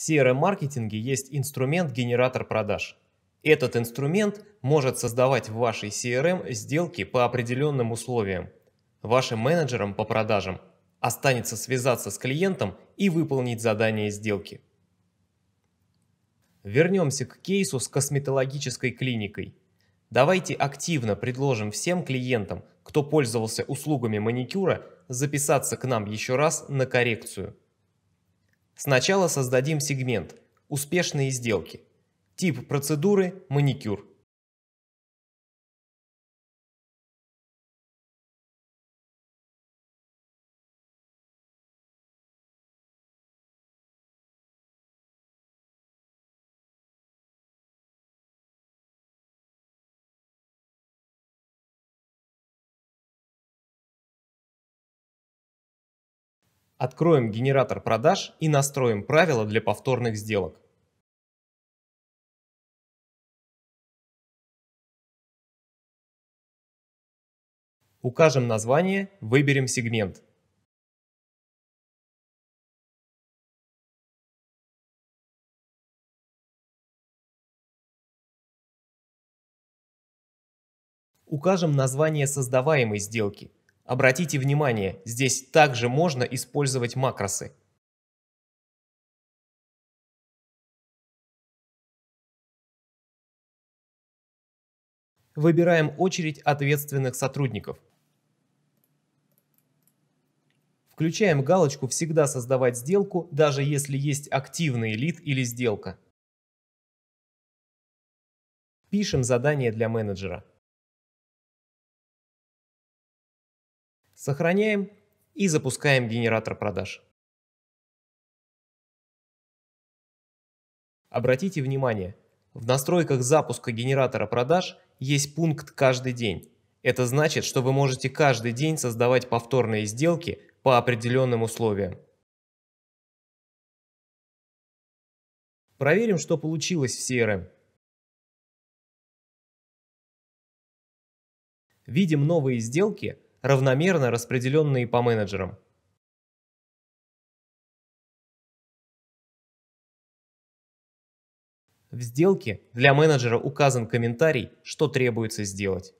CRM-маркетинге есть инструмент-генератор продаж. Этот инструмент может создавать в вашей CRM сделки по определенным условиям. Вашим менеджерам по продажам останется связаться с клиентом и выполнить задание сделки. Вернемся к кейсу с косметологической клиникой. Давайте активно предложим всем клиентам, кто пользовался услугами маникюра, записаться к нам еще раз на коррекцию – Сначала создадим сегмент «Успешные сделки». Тип процедуры – маникюр. Откроем генератор продаж и настроим правила для повторных сделок. Укажем название, выберем сегмент. Укажем название создаваемой сделки – Обратите внимание, здесь также можно использовать макросы. Выбираем очередь ответственных сотрудников. Включаем галочку «Всегда создавать сделку», даже если есть активный лид или сделка. Пишем задание для менеджера. Сохраняем и запускаем генератор продаж. Обратите внимание, в настройках запуска генератора продаж есть пункт «Каждый день». Это значит, что вы можете каждый день создавать повторные сделки по определенным условиям. Проверим, что получилось в CRM. Видим новые сделки – равномерно распределенные по менеджерам. В сделке для менеджера указан комментарий, что требуется сделать.